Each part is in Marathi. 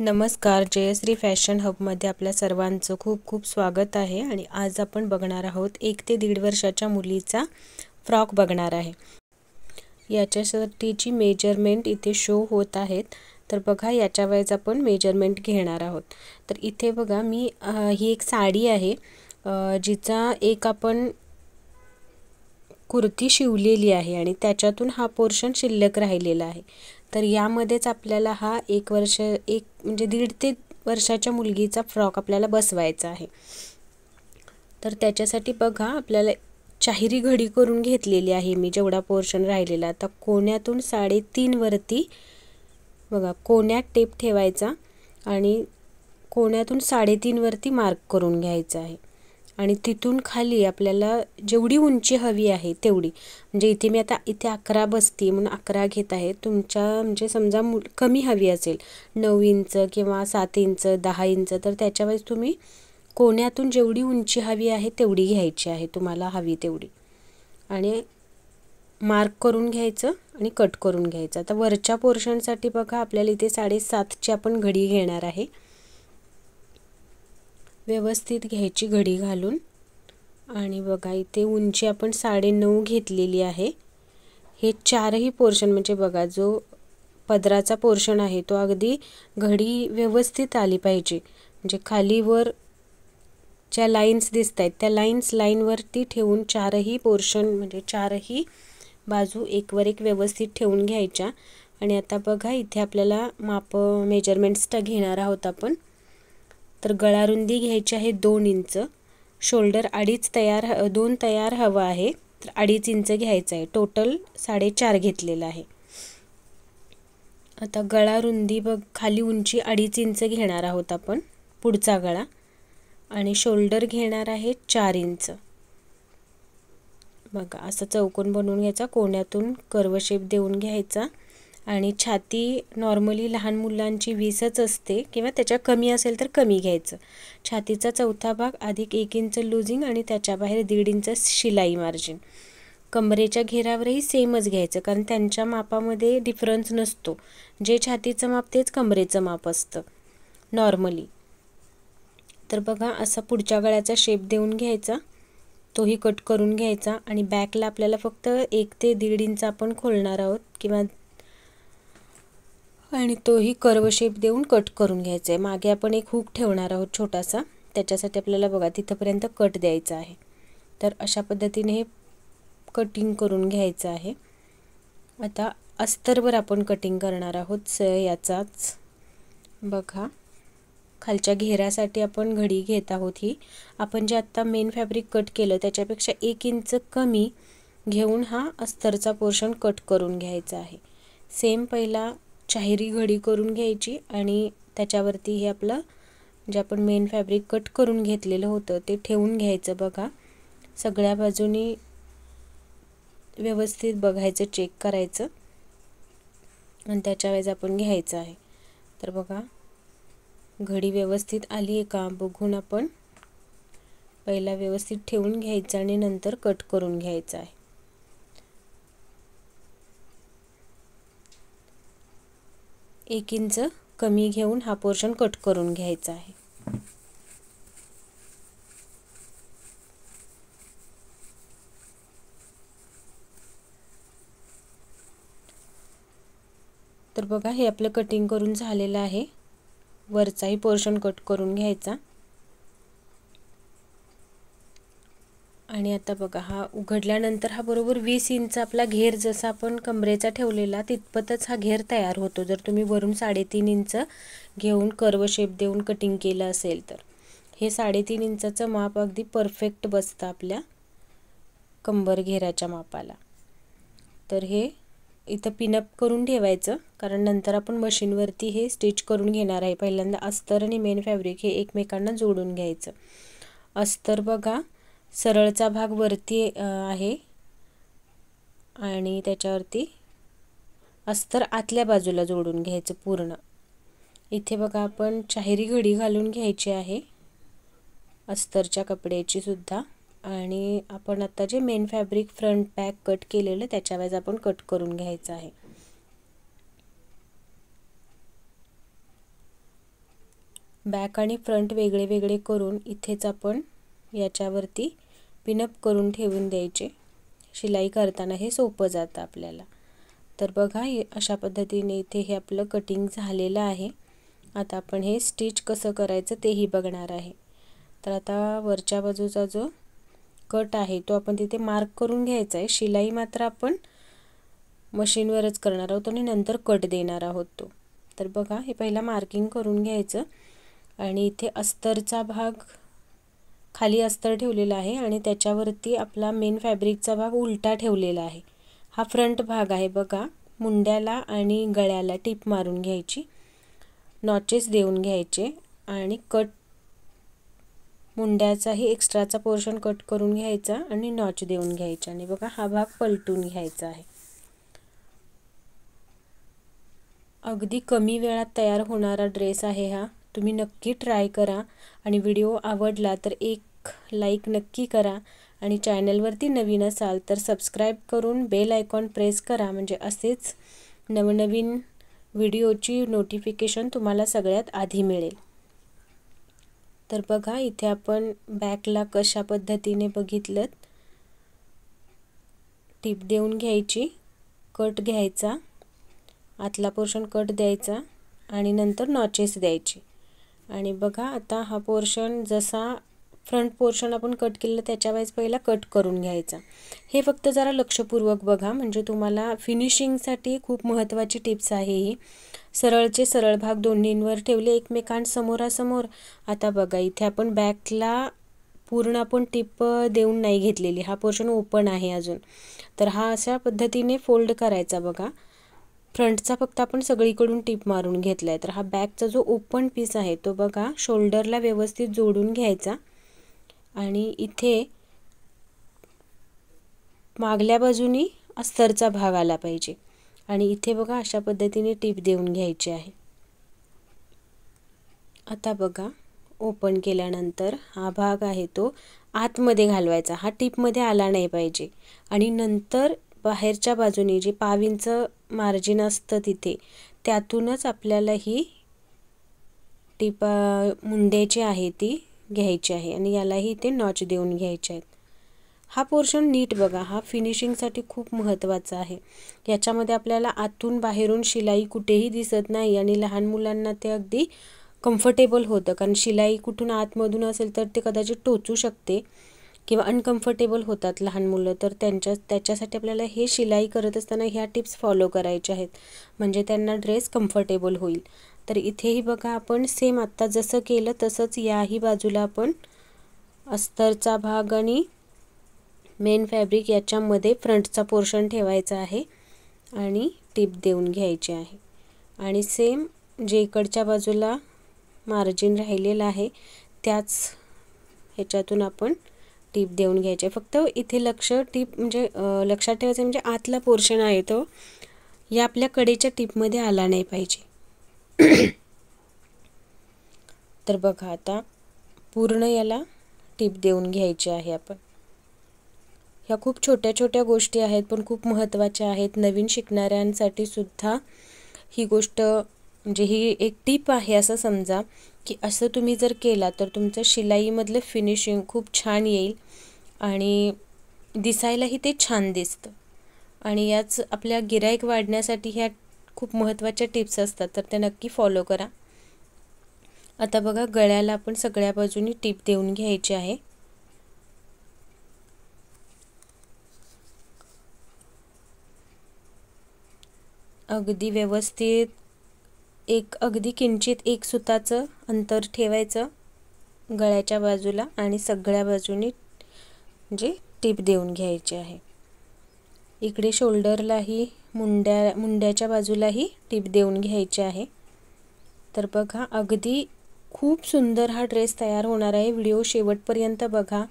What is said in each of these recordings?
नमस्कार जयश्री फॅशन हबमध्ये आपल्या सर्वांचं खूप खूप स्वागत आहे आणि आज आपण बघणार आहोत एक ते दीड वर्षाच्या मुलीचा फ्रॉक बघणार आहे याच्यासाठीची मेजरमेंट इथे शो होत आहेत तर बघा याच्या वेळेस आपण मेजरमेंट घेणार आहोत तर इथे बघा मी ही एक साडी आहे जिचा एक आपण कुर्ती शिवलेली आहे आणि त्याच्यातून हा पोर्शन शिल्लक राहिलेला आहे तर यामध्येच आपल्याला हा एक वर्ष एक म्हणजे दीड ते वर्षाच्या मुलगीचा फ्रॉक आपल्याला बसवायचा आहे तर त्याच्यासाठी बघा आपल्याला चाहिरी घडी करून घेतलेली आहे मी जेवढा पोर्शन राहिलेला आता कोण्यातून साडेतीनवरती बघा कोण्यात टेप ठेवायचा आणि कोण्यातून साडेतीनवरती मार्क करून घ्यायचा आहे आणि तिथून खाली आपल्याला जेवढी उंची हवी आहे तेवढी म्हणजे इथे मी आता इथे अकरा बसते म्हणून अकरा घेत आहे तुमच्या म्हणजे समजा मु कमी हवी असेल नऊ इंच किंवा सात इंच दहा इंच तर त्याच्यावेळेस तुम्ही कोण्यातून जेवढी उंची हवी आहे तेवढी घ्यायची आहे तुम्हाला हवी तेवढी आणि मार्क करून घ्यायचं आणि कट करून घ्यायचं आता वरच्या पोर्शनसाठी बघा आपल्याला इथे साडेसातची आपण घडी घेणार आहे व्यवस्थित घ्यायची घडी घालून आणि बघा इथे उंची आपण साडेनऊ घेतलेली आहे हे चारही पोर्शन म्हणजे बघा जो पदराचा पोर्शन आहे तो अगदी घडी व्यवस्थित आली पाहिजे म्हणजे खालीवर ज्या लाईन्स दिसत आहेत त्या लाईन्स लाईनवरती ठेवून चारही पोर्शन म्हणजे चारही बाजू एकवर एक व्यवस्थित ठेवून घ्यायच्या आणि आता बघा इथे आपल्याला माप मेजरमेंट्स घेणार आहोत आपण तर गळारुंदी घ्यायची आहे दोन इंच शोल्डर अडीच तयार ह दोन तयार हवं आहे तर अडीच इंच घ्यायचं आहे टोटल साडेचार घेतलेलं आहे आता गळा रुंदी बघ खाली उंची अडीच इंच घेणार आहोत आपण पुढचा गळा आणि शोल्डर घेणार आहे चार इंच बघा असं चौकोन बनवून घ्यायचा कोण्यातून कर्वशेप देऊन घ्यायचा आणि छाती नॉर्मली लहान मुलांची वीसच असते किंवा त्याच्या कमी असेल तर कमी घ्यायचं छातीचा चौथा भाग अधिक एक इंच लुझिंग आणि त्याच्या बाहेर दीड इंच शिलाई मार्जिन कमरेच्या घेरावरही सेमच घ्यायचं कारण त्यांच्या मापामध्ये डिफरन्स नसतो जे छातीचं माप तेच कमरेचं माप असतं नॉर्मली तर बघा असा पुढच्या गळ्याचा शेप देऊन घ्यायचा तोही कट करून घ्यायचा आणि बॅकला आपल्याला फक्त एक ते दीड इंच आपण खोलणार आहोत किंवा आणि तोही कर्व शेप देऊन कट करून घ्यायचा आहे मागे आपण एक हुक ठेवणार आहोत छोटासा त्याच्यासाठी आपल्याला बघा तिथंपर्यंत कट द्यायचा आहे तर अशा पद्धतीने हे कटिंग करून घ्यायचं आहे आता अस्तरवर आपण कटिंग करणार आहोत स याचाच बघा खालच्या घेरासाठी आपण घडी घेत आहोत ही आपण जे आत्ता मेन फॅब्रिक कट केलं त्याच्यापेक्षा एक इंच कमी घेऊन हा अस्तरचा पोर्शन कट करून घ्यायचा आहे सेम पहिला शाहिरी घडी करून घ्यायची आणि त्याच्यावरती हे आपलं जे आपण मेन फॅब्रिक कट करून घेतलेलं होतं ते ठेवून घ्यायचं बघा सगळ्या बाजूनी व्यवस्थित बघायचं चेक करायचं आणि त्याच्या वेळेस आपण घ्यायचं आहे तर बघा घडी व्यवस्थित आली आहे का बघून आपण पहिला व्यवस्थित ठेवून घ्यायचं आणि नंतर कट करून घ्यायचं आहे एक इंच कमी घेऊन हा पोर्शन कट करून घ्यायचा आहे तर बघा हे आपलं कटिंग करून झालेलं आहे वरचाही पोर्शन कट करून घ्यायचा आणि आता बघा हा उघडल्यानंतर हा बरोबर वीस इंच आपला घेर जसा आपण कमरेचा ठेवलेला तितपतच हा घेर तयार होतो जर तुम्ही वरून साडेतीन इंच घेऊन कर्व शेप देऊन कटिंग केलं असेल तर हे साडेतीन इंचाचं माप अगदी परफेक्ट बसतं आपल्या कंबर घेराच्या मापाला तर हे इथं पिनअप करून ठेवायचं कारण नंतर आपण मशीनवरती हे स्टिच करून घेणार आहे पहिल्यांदा अस्तर आणि मेन फॅब्रिक हे एकमेकांना जोडून घ्यायचं अस्तर बघा सरळचा भाग वरती आहे आणि त्याच्यावरती अस्तर आतल्या बाजूला जोडून घ्यायचं पूर्ण इथे बघा आपण चाहेरी घडी घालून घ्यायची आहे अस्तरच्या कपड्याची सुद्धा आणि आपण आता जे main fabric front pack cut केलेलं वेळेस आपण कट करून घ्यायचं आहे बॅक आणि फ्रंट वेगळे वेगळे करून इथेच आपण याच्यावरती पिनअप करून ठेवून द्यायचे शिलाई करताना हे सोपं जातं आपल्याला तर बघा अशा पद्धतीने इथे हे आपलं कटिंग झालेलं आहे आता आपण हे स्टिच कसं करायचं तेही बघणार आहे तर आता वरच्या बाजूचा जो कट आहे तो आपण तिथे मार्क करून घ्यायचा आहे शिलाई मात्र आपण मशीनवरच करणार आहोत आणि नंतर कट देणार आहोत तो तर बघा हे पहिला मार्किंग करून घ्यायचं आणि इथे अस्तरचा भाग खाली अस्तर ठेवलेला आहे आणि त्याच्यावरती आपला मेन फॅब्रिकचा भाग उलटा ठेवलेला आहे हा फ्रंट भाग आहे बघा मुंड्याला आणि गळ्याला टीप मारून घ्यायची नॉचेस देऊन घ्यायचे आणि कट मुंड्याचाही एक्स्ट्राचा पोर्शन कट करून घ्यायचा आणि नॉच देऊन घ्यायचा आणि बघा हा भाग पलटून घ्यायचा आहे अगदी कमी वेळात तयार होणारा ड्रेस आहे हा तुम्ही नक्की ट्राय करा आणि व्हिडिओ आवडला तर एक लाईक नक्की करा आणि चॅनलवरती नवीन असाल तर सबस्क्राईब करून बेल आयकॉन प्रेस करा म्हणजे असेच नवनवीन व्हिडिओची नोटिफिकेशन तुम्हाला सगळ्यात आधी मिळेल तर बघा इथे आपण बॅकला कशा पद्धतीने बघितलं टीप देऊन घ्यायची कट घ्यायचा आतला पोर्शन कट द्यायचा आणि नंतर नॉचेस द्यायची आणि बघा आता हा पोर्शन जसा फ्रंट पोर्शन आपण कट केलेला त्याच्यावेळेस पहिला कट करून घ्यायचा हे फक्त जरा लक्षपूर्वक बघा म्हणजे तुम्हाला फिनिशिंगसाठी खूप महत्त्वाची टिप्स आहे ही सरळचे सरळ भाग दोन्हींवर ठेवले एकमेकांसमोरासमोर आता बघा इथे आपण बॅकला पूर्ण आपण टिप देऊन नाही घेतलेली हा पोर्शन ओपन आहे अजून तर हा अशा पद्धतीने फोल्ड करायचा बघा फ्रंटचा फक्त आपण सगळीकडून टिप मारून घेतला आहे तर हा बॅकचा जो ओपन पीस आहे तो बघा शोल्डरला व्यवस्थित जोडून घ्यायचा आणि इथे मागल्या बाजूनी अस्तरचा भाग आला पाहिजे आणि इथे बघा अशा पद्धतीने टीप देऊन घ्यायची आहे आता बघा ओपन केल्यानंतर हा भाग आहे तो आतमध्ये घालवायचा हा टिपमध्ये आला नाही पाहिजे आणि नंतर बाहेरच्या बाजूने जे पाविंचं मार्जिन असतं तिथे त्यातूनच आपल्याला ही टिप मुंड्याची आहे ती घ्यायची आहे आणि यालाही इथे नॉच देऊन घ्यायचे आहेत हा पोर्शन नीट बघा हा फिनिशिंगसाठी खूप महत्त्वाचा आहे याच्यामध्ये आपल्याला आतून बाहेरून शिलाई कुठेही दिसत नाही आणि लहान मुलांना ते अगदी कम्फर्टेबल होतं कारण शिलाई कुठून आतमधून असेल तर ते कदाचित टोचू शकते किंवा अनकम्फर्टेबल होतात लहान मुलं तर त्यांच्या त्याच्यासाठी आपल्याला हे शिलाई करत असताना ह्या टिप्स फॉलो करायच्या आहेत म्हणजे त्यांना ड्रेस कम्फर्टेबल होईल तर इथेही बघा आपण सेम आत्ता जसं केलं तसंच याही बाजूला आपण अस्तरचा भाग आणि मेन फॅब्रिक याच्यामध्ये फ्रंटचा पोर्शन ठेवायचा आहे आणि टिप देऊन घ्यायची आहे आणि सेम जे इकडच्या बाजूला मार्जिन राहिलेलं आहे त्याच ह्याच्यातून आपण टीप देऊन घ्यायचे फक्त इथे लक्ष टीप म्हणजे लक्षात ठेवायचं म्हणजे आतला पोर्शन आहे तो या आपल्या कडेच्या टीपमध्ये आला नाही पाहिजे तर बघा आता पूर्ण याला टीप देऊन घ्यायची आहे आपण ह्या खूप छोट्या छोट्या गोष्टी आहेत पण खूप महत्त्वाच्या आहेत नवीन शिकणाऱ्यांसाठी सुद्धा ही गोष्ट म्हणजे ही एक टीप आहे असं समजा की असं तुम्ही जर केला तर तुमचं शिलाईमधलं फिनिशिंग खूप छान येईल आणि दिसायलाही ते छान दिसतं आणि याच आपल्या गिराईक वाढण्यासाठी ह्या खूप महत्त्वाच्या टिप्स असतात तर त्या नक्की फॉलो करा आता बघा गळ्याला आपण सगळ्या बाजूनी टीप देऊन घ्यायची आहे अगदी व्यवस्थित एक अगदी किंचित एक सुताचं अंतर ठेवायचं गळ्याच्या बाजूला आणि सगळ्या बाजूनी जे टीप देऊन घ्यायची आहे इकडे शोल्डरलाही मुंड्या मुंड्याच्या बाजूलाही टीप देऊन घ्यायची आहे तर बघा अगदी खूप सुंदर हा ड्रेस तयार होणार आहे व्हिडिओ शेवटपर्यंत बघा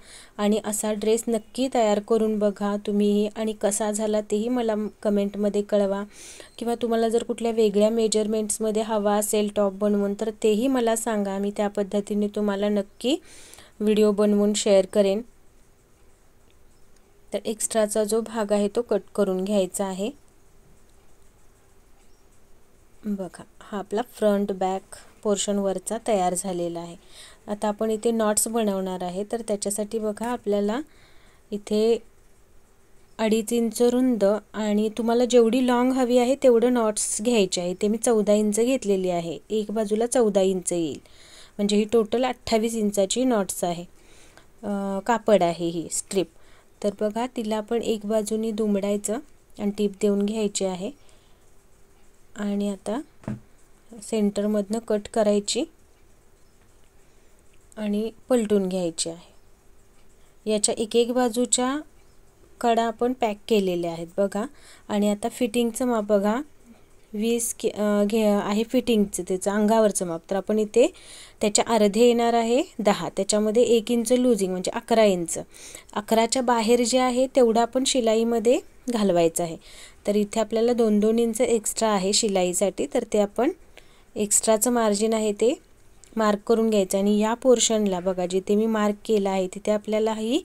आणि असा ड्रेस नक्की तयार करून बघा तुम्ही आणि कसा झाला तेही मला कमेंटमध्ये कळवा किंवा तुम्हाला जर कुठल्या वेगळ्या मेजरमेंट्समध्ये हवा असेल टॉप बनवून तर तेही मला सांगा मी त्या पद्धतीने तुम्हाला नक्की व्हिडिओ बनवून शेअर करेन तर एक्स्ट्राचा जो भाग आहे तो कट करून घ्यायचा आहे बघा हा आपला फ्रंट बॅक पोर्शनवरचा तयार झालेला आहे आता आपण इथे नॉट्स बनवणार आहे तर त्याच्यासाठी बघा आपल्याला इथे अडीच इंच रुंद आणि तुम्हाला जेवढी लाँग हवी आहे तेवढं नॉट्स घ्यायचे आहे ते मी चौदा इंच घेतलेली आहे एक बाजूला चौदा इंच येईल म्हणजे ही टोटल अठ्ठावीस इंचाची नॉट्स आहे कापड आहे ही स्ट्रीप तर बघा तिला आपण एक बाजूनी दुमडायचं आणि टीप देऊन घ्यायची आहे आणि आता सेंटरमधनं कट करायची आणि पलटून घ्यायची आहे याच्या एक एक बाजूच्या कडा आपण पॅक केलेल्या आहेत बघा आणि आता फिटिंगचं माप बघा वीस के घे आहे फिटिंगचं त्याचं अंगावरचं माप तर आपण इथे त्याच्या अर्धे येणार आहे दहा त्याच्यामध्ये एक इंच लूजिंग म्हणजे अकरा इंच अकराच्या बाहेर जे आहे तेवढं आपण शिलाईमध्ये घालवायचं आहे तर इथे आपल्याला दोन दोन इंच एक्स्ट्रा आहे शिलाईसाठी तर ते आपण एक्स्ट्राचं मार्जिन आहे ते मार्क करून घ्यायचं आणि या पोर्शनला बघा जिथे मी मार्क केला आहे तिथे आपल्याला ही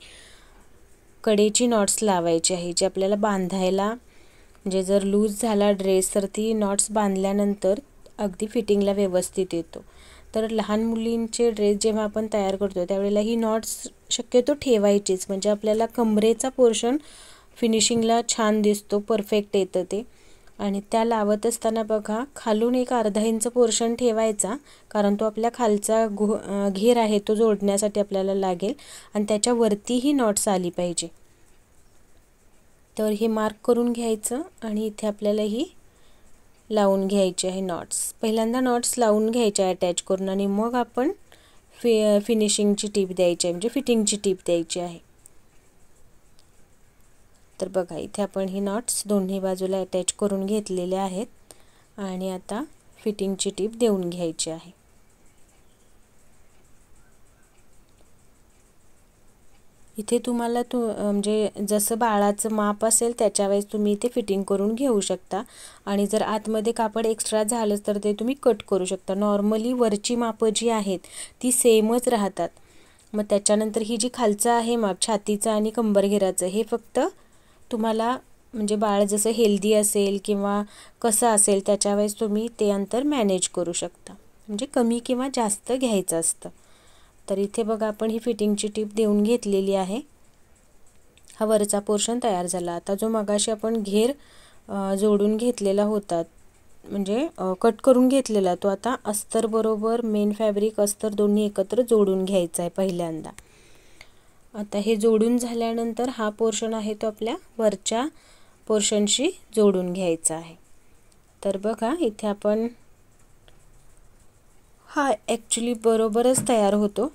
कडेची नॉट्स लावायची आहे जी आपल्याला बांधायला म्हणजे जर लूज झाला ड्रेस तर ती नॉट्स बांधल्यानंतर अगदी फिटिंगला व्यवस्थित येतो तर लहान मुलींचे ड्रेस जेव्हा आपण तयार करतो त्यावेळेला ही नॉट्स शक्यतो ठेवायचीच म्हणजे आपल्याला कमरेचा पोर्शन फिनिशिंगला छान दिसतो परफेक्ट येतं ते आणि त्या लावत असताना बघा खालून एक अर्धा इंच पोर्शन ठेवायचा कारण तो आपल्या खालचा घो घेर आहे तो जोडण्यासाठी आपल्याला लागेल आणि त्याच्यावरतीही नॉट्स आली पाहिजे तर हे मार्क करून घ्यायचं आणि इथे आपल्याला ही लावून घ्यायचे आहे नॉट्स पहिल्यांदा नॉट्स लावून घ्यायचे अटॅच करून आणि मग आपण फि फिनिशिंगची टीप द्यायची आहे म्हणजे फिटिंगची टीप द्यायची आहे तर बघा इथे आपण ही नॉट्स दोन्ही बाजूला अटॅच करून घेतलेले आहेत आणि आता फिटिंगची टीप देऊन घ्यायची आहे इथे तुम्हाला तु म्हणजे जसं बाळाचं माप असेल त्याच्यावेळेस तुम्ही इथे फिटिंग करून घेऊ शकता आणि जर आतमध्ये कापड एक्स्ट्रा झालंच तर ते तुम्ही कट करू शकता नॉर्मली वरची मापं जी आहेत ती सेमच राहतात मग त्याच्यानंतर ही जी खालचं आहे माप छातीचं आणि कंबरघेराचं हे फक्त तुम्हाला म्हणजे बाळ जसं हेल्दी असेल किंवा कसं असेल त्याच्यावेळेस तुम्ही ते अंतर मॅनेज करू शकता म्हणजे कमी किंवा जास्त घ्यायचं असतं तर इथे बघा आपण ही फिटिंगची टीप देऊन घेतलेली आहे हा वरचा पोर्शन तयार झाला आता जो मगाशी आपण घेर जोडून घेतलेला होता म्हणजे कट करून घेतलेला तो आता अस्तरबरोबर मेन फॅब्रिक अस्तर दोन्ही एकत्र जोडून घ्यायचा आहे पहिल्यांदा आता हे जोडून झाल्यानंतर हा पोर्शन आहे तो आपल्या वरच्या पोर्शनशी जोडून घ्यायचा आहे तर बघा इथे आपण हा ॲक्च्युली बरोबरच तयार होतो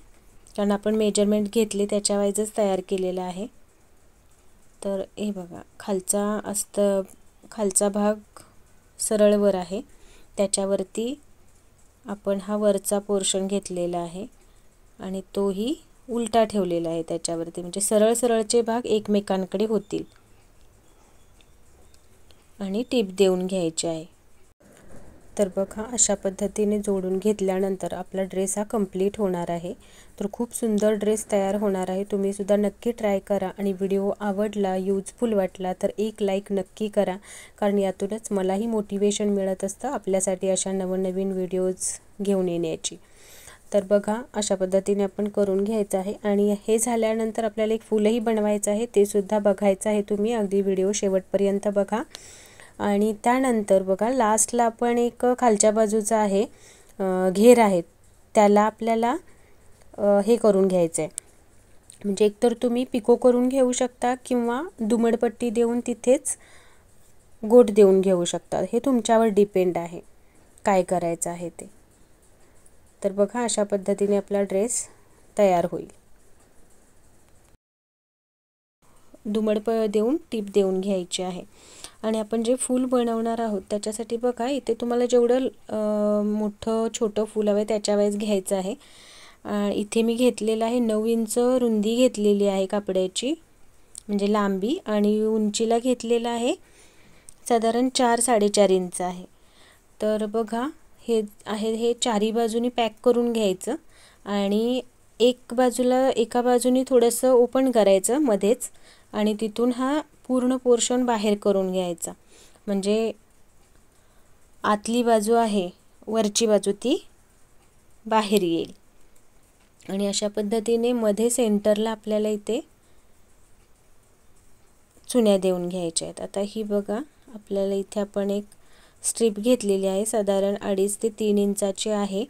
कारण आपण मेजरमेंट घेतले त्याच्या तयार केलेला आहे तर हे बघा खालचा अस्त खालचा भाग सरळवर आहे त्याच्यावरती आपण हा वरचा पोर्शन घेतलेला आहे आणि तोही उलटा ठेवलेला आहे त्याच्यावरती म्हणजे सरळ सरळचे भाग एकमेकांकडे होतील आणि टीप देऊन घ्यायची आहे तर बघा अशा पद्धतीने जोडून घेतल्यानंतर आपला ड्रेस हा कंप्लीट होणार आहे तर खूप सुंदर ड्रेस तयार होणार आहे तुम्हीसुद्धा नक्की ट्राय करा आणि व्हिडिओ आवडला यूजफुल वाटला तर एक लाईक नक्की करा कारण यातूनच मलाही मोटिवेशन मिळत असतं आपल्यासाठी अशा नवनवीन व्हिडिओज घेऊन येण्याची तर बघा अशा पद्धतीने आपण करून घ्यायचं आहे आणि हे झाल्यानंतर आपल्याला एक फुलंही बनवायचं आहे ते सुद्धा बघायचं आहे तुम्ही अगदी व्हिडिओ शेवटपर्यंत बघा आणि त्यानंतर बघा लास्टला आपण एक खालच्या बाजूचा आहे घेर आहे त्याला आपल्याला हे करून घ्यायचं आहे म्हणजे एकतर तुम्ही पिको करून घेऊ शकता किंवा दुमडपट्टी देऊन तिथेच गोट देऊन घेऊ शकता हे तुमच्यावर डिपेंड आहे काय करायचं आहे ते तर बघा अशा पद्धतीने आपला ड्रेस तयार होईल धुमडप देऊन टीप देऊन घ्यायची आहे आणि आपण जे फूल बनवणार आहोत त्याच्यासाठी बघा इथे तुम्हाला जेवढं मोठं छोटं फूल हवं त्याच्या वेळेस घ्यायचं आहे इथे मी घेतलेलं आहे नऊ इंच रुंदी घेतलेली आहे कापड्याची म्हणजे लांबी आणि उंचीला घेतलेलं आहे साधारण चार साडेचार इंच आहे तर बघा हे आहे हे चारी बाजूनी पॅक करून घ्यायचं आणि एक बाजूला एका बाजूनी थोडंसं ओपन करायचं मध्येच आणि तिथून हा पूर्ण पोर्शन बाहेर करून घ्यायचा म्हणजे आतली बाजू आहे वरची बाजू ती बाहेर येईल आणि अशा पद्धतीने मध्ये सेंटरला आपल्याला इथे चुन्या देऊन घ्यायच्या आहेत आता ही बघा आपल्याला इथे आपण एक स्ट्रीप घेतलेली आहे साधारण अडीच ते तीन इंचाची आहे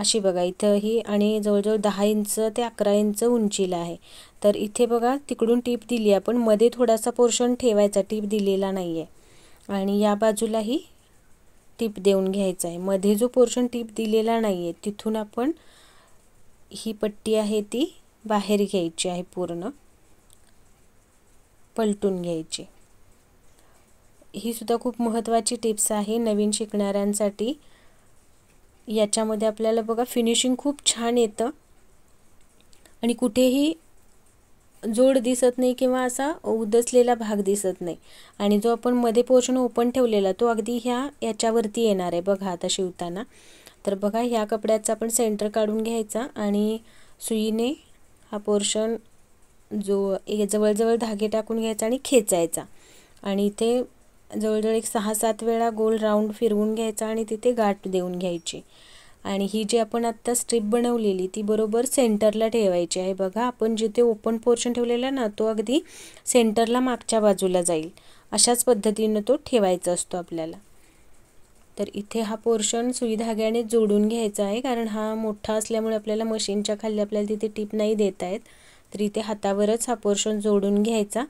अशी बघा इथंही ही आणि जवळजवळ दहा इंच ते अकरा इंच उंचीला आहे तर इथे बघा तिकडून टीप दिली आहे पण मध्ये थोडासा पोर्शन ठेवायचा टीप दिलेला नाही आहे आणि या बाजूलाही टीप देऊन घ्यायचा आहे मध्ये जो पोर्शन टीप दिलेला नाही आहे तिथून आपण ही पट्टी आहे ती बाहेर घ्यायची आहे पूर्ण पलटून घ्यायची ही सुद्धा खूप महत्त्वाची टिप्स आहे नवीन शिकणाऱ्यांसाठी याच्यामध्ये आपल्याला बघा फिनिशिंग खूप छान येतं आणि कुठेही जोड दिसत नाही किंवा असा उदसलेला भाग दिसत नाही आणि जो आपण मध्ये पोर्शन ओपन ठेवलेला तो अगदी ह्या याच्यावरती येणार आहे बघा आता शिवताना तर बघा ह्या कपड्याचा आपण सेंटर काढून घ्यायचा आणि सुईने हा पोर्शन जो हे जवळजवळ धागे टाकून घ्यायचा आणि खेचायचा आणि इथे जवळजवळ एक सहा सात वेळा गोल राऊंड फिरवून घ्यायचा आणि तिथे गाठ देऊन घ्यायची आणि ही जी आपण आत्ता स्ट्रीप बनवलेली ती बरोबर सेंटरला ठेवायची आहे बघा आपण जिथे ओपन पोर्शन ठेवलेला ना तो अगदी सेंटरला मागच्या बाजूला जाईल अशाच पद्धतीनं तो ठेवायचा असतो आपल्याला तर इथे हा पोर्शन सुई धाग्याने जोडून घ्यायचा आहे कारण हा मोठा असल्यामुळे आपल्याला मशीनच्या खाली आपल्याला तिथे टीप नाही देत आहेत तर इथे हातावरच हा पोर्शन जोडून घ्यायचा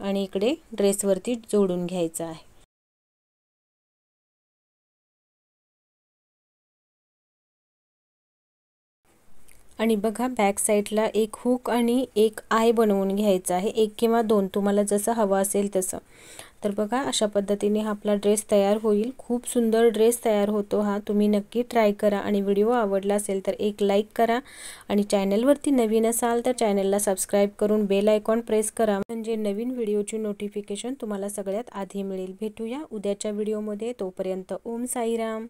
आणि इकडे ड्रेसवरती जोडून घ्यायचं आहे आणि बघा बॅक साईडला एक हुक आणि एक आय बनवून घ्यायचा आहे एक किंवा दोन तुम्हाला जसं हवं असेल तसं तर बघा अशा पद्धतीने हा आपला ड्रेस तयार होईल खूप सुंदर ड्रेस तयार होतो हा तुम्ही नक्की ट्राय करा आणि व्हिडिओ आवडला असेल तर एक लाईक करा आणि चॅनलवरती नवीन असाल तर चॅनलला सबस्क्राईब करून बेल आयकॉन प्रेस करा म्हणजे नवीन व्हिडिओची नोटिफिकेशन तुम्हाला सगळ्यात आधी मिळेल भेटूया उद्याच्या व्हिडिओमध्ये तोपर्यंत ओम साईराम